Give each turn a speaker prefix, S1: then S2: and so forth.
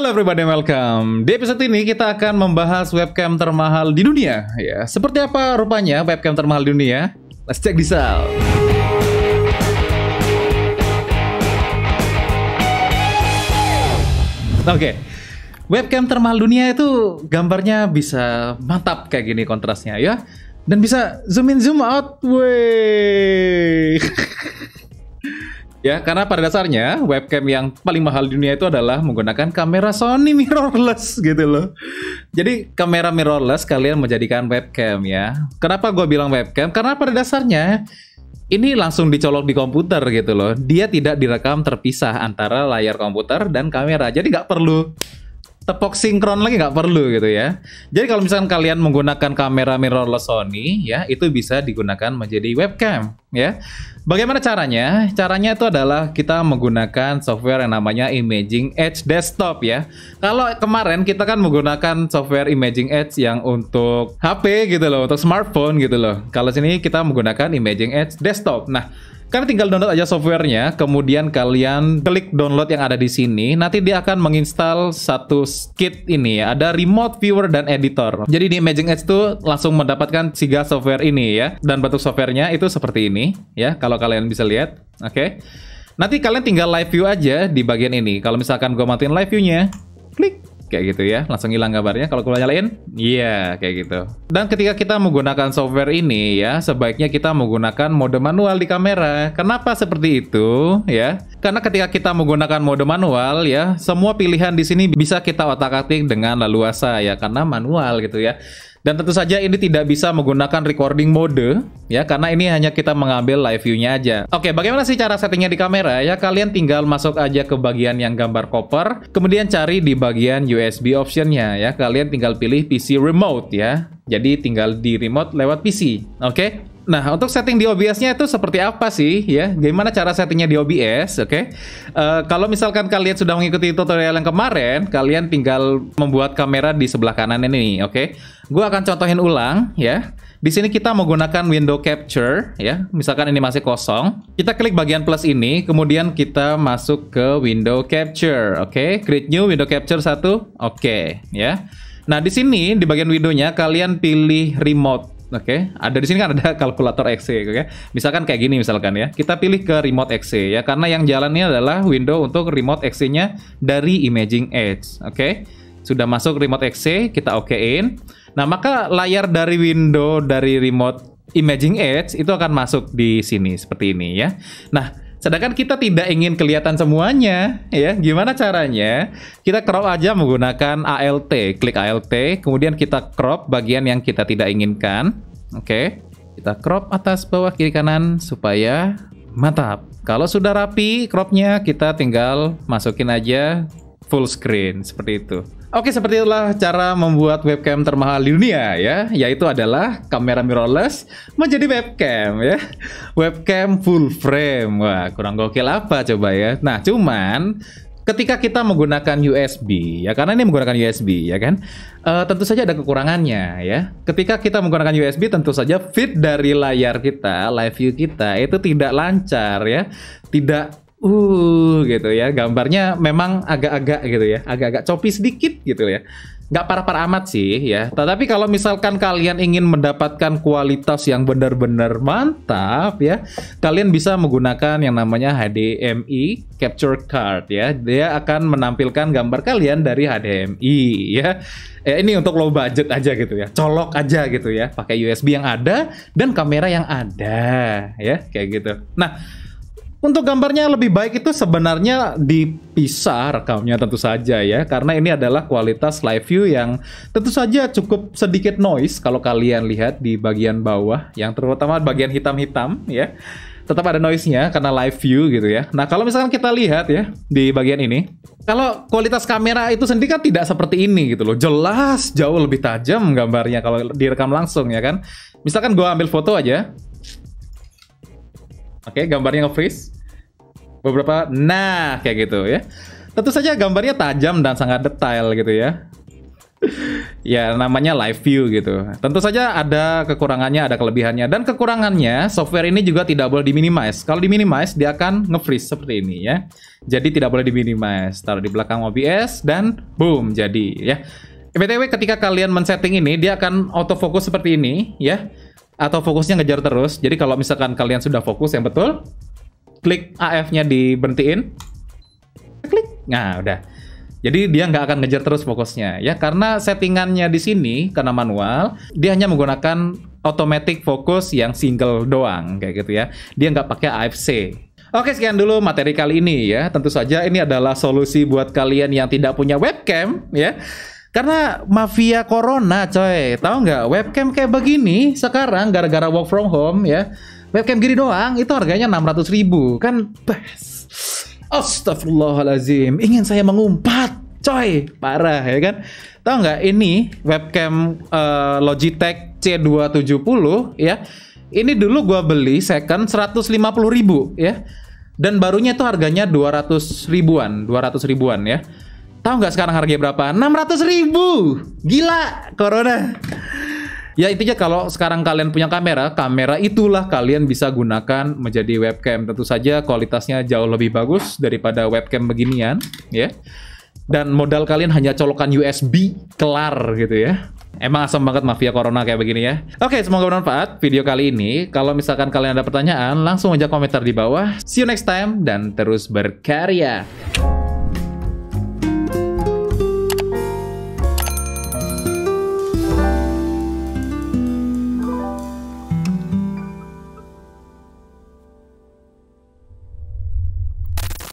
S1: Hello everybody, welcome. Di episode ini kita akan membahas webcam termahal di dunia. Ya, seperti apa rupanya webcam termahal di dunia? Let's check this out. Oke. Okay. Webcam termahal dunia itu gambarnya bisa mantap kayak gini kontrasnya ya. Dan bisa zoom in zoom out. Wey. Ya, karena pada dasarnya webcam yang paling mahal di dunia itu adalah menggunakan kamera Sony mirrorless gitu loh. Jadi kamera mirrorless kalian menjadikan webcam ya. Kenapa gue bilang webcam? Karena pada dasarnya ini langsung dicolok di komputer gitu loh. Dia tidak direkam terpisah antara layar komputer dan kamera. Jadi nggak perlu tepok sinkron lagi nggak perlu gitu ya. Jadi kalau misalkan kalian menggunakan kamera mirrorless Sony ya, itu bisa digunakan menjadi webcam ya. Bagaimana caranya? Caranya itu adalah kita menggunakan software yang namanya Imaging Edge Desktop ya. Kalau kemarin kita kan menggunakan software Imaging Edge yang untuk HP gitu loh, untuk smartphone gitu loh. Kalau sini kita menggunakan Imaging Edge Desktop. Nah, Kalian tinggal download aja softwarenya, kemudian kalian klik download yang ada di sini. Nanti dia akan menginstal satu kit ini ya. Ada remote viewer dan editor. Jadi di Imaging Edge tuh langsung mendapatkan tiga software ini ya. Dan bentuk softwarenya itu seperti ini ya. Kalau kalian bisa lihat, oke. Okay. Nanti kalian tinggal live view aja di bagian ini. Kalau misalkan gue matiin live view-nya, klik kayak gitu ya langsung hilang gambarnya kalau kita nyalain iya yeah, kayak gitu dan ketika kita menggunakan software ini ya sebaiknya kita menggunakan mode manual di kamera kenapa seperti itu ya karena ketika kita menggunakan mode manual ya semua pilihan di sini bisa kita otak-atik dengan leluasa ya karena manual gitu ya dan tentu saja ini tidak bisa menggunakan recording mode ya karena ini hanya kita mengambil live view-nya aja. Oke, bagaimana sih cara settingnya di kamera? Ya kalian tinggal masuk aja ke bagian yang gambar koper, kemudian cari di bagian USB optionnya ya. Kalian tinggal pilih PC remote ya. Jadi tinggal di remote lewat PC. Oke? Nah, untuk setting di OBS-nya itu seperti apa sih ya? Gimana cara settingnya di OBS, oke? Okay? Uh, eh, kalau misalkan kalian sudah mengikuti tutorial yang kemarin, kalian tinggal membuat kamera di sebelah kanan ini, oke? Okay? Gue akan contohin ulang ya. Di sini kita menggunakan window capture ya. Misalkan ini masih kosong, kita klik bagian plus ini, kemudian kita masuk ke window capture, oke? Okay? Create new window capture satu, oke, okay, ya. Nah, di sini di bagian widonya kalian pilih remote oke okay. ada di sini kan ada kalkulator XC oke okay. misalkan kayak gini misalkan ya kita pilih ke remote XC ya karena yang jalannya adalah window untuk remote XC-nya dari Imaging Edge oke okay. sudah masuk remote XC kita okein nah maka layar dari window dari remote Imaging Edge itu akan masuk di sini seperti ini ya nah Sedangkan kita tidak ingin kelihatan semuanya, ya. Gimana caranya? Kita crop aja menggunakan ALT, klik ALT, kemudian kita crop bagian yang kita tidak inginkan. Oke. Okay. Kita crop atas, bawah, kiri, kanan supaya mantap. Kalau sudah rapi cropnya, kita tinggal masukin aja full screen seperti itu. Oke, seperti itulah cara membuat webcam termahal di dunia ya, yaitu adalah kamera mirrorless menjadi webcam ya. Webcam full frame. Wah, kurang gokil apa coba ya. Nah, cuman ketika kita menggunakan USB ya karena ini menggunakan USB ya kan e, tentu saja ada kekurangannya ya ketika kita menggunakan USB tentu saja fit dari layar kita live view kita itu tidak lancar ya tidak uh gitu ya gambarnya memang agak-agak gitu ya agak-agak copi sedikit gitu ya nggak parah-parah amat sih ya tetapi kalau misalkan kalian ingin mendapatkan kualitas yang benar-benar mantap ya kalian bisa menggunakan yang namanya HDMI capture card ya dia akan menampilkan gambar kalian dari HDMI ya ya ini untuk low budget aja gitu ya colok aja gitu ya pakai USB yang ada dan kamera yang ada ya kayak gitu nah untuk gambarnya yang lebih baik itu sebenarnya dipisah rekamnya tentu saja ya karena ini adalah kualitas live view yang tentu saja cukup sedikit noise kalau kalian lihat di bagian bawah yang terutama bagian hitam-hitam ya tetap ada noise-nya karena live view gitu ya. Nah, kalau misalkan kita lihat ya di bagian ini, kalau kualitas kamera itu sendiri kan tidak seperti ini gitu loh. Jelas jauh lebih tajam gambarnya kalau direkam langsung ya kan. Misalkan gua ambil foto aja, Oke, okay, gambarnya nge-freeze. Beberapa, nah kayak gitu ya. Tentu saja gambarnya tajam dan sangat detail gitu ya. ya namanya live view gitu. Tentu saja ada kekurangannya, ada kelebihannya. Dan kekurangannya, software ini juga tidak boleh diminimize. Kalau diminimize, dia akan nge-freeze seperti ini ya. Jadi tidak boleh diminimize. Taruh di belakang OBS dan boom, jadi ya. E BTW ketika kalian men-setting ini, dia akan autofocus seperti ini ya atau fokusnya ngejar terus. Jadi kalau misalkan kalian sudah fokus yang betul, klik AF-nya diberhentiin. Klik. Nah, udah. Jadi dia nggak akan ngejar terus fokusnya ya karena settingannya di sini karena manual dia hanya menggunakan automatic fokus yang single doang kayak gitu ya. Dia nggak pakai AFC. Oke sekian dulu materi kali ini ya. Tentu saja ini adalah solusi buat kalian yang tidak punya webcam ya. Karena mafia corona, coy. tau nggak? Webcam kayak begini sekarang gara-gara work from home ya. Webcam gini doang itu harganya 600 ribu kan best astaghfirullahalazim, Ingin saya mengumpat, coy. Parah ya kan? Tau nggak ini webcam uh, Logitech C270 ya. Ini dulu gua beli second 150 ribu ya. Dan barunya itu harganya 200 ribuan, 200 ribuan ya Tahu nggak sekarang harganya berapa? 600 ribu. Gila, corona. Ya intinya kalau sekarang kalian punya kamera, kamera itulah kalian bisa gunakan menjadi webcam. Tentu saja kualitasnya jauh lebih bagus daripada webcam beginian, ya. Dan modal kalian hanya colokan USB, kelar gitu ya. Emang asam banget mafia corona kayak begini ya. Oke, semoga bermanfaat video kali ini. Kalau misalkan kalian ada pertanyaan, langsung aja komentar di bawah. See you next time dan terus berkarya.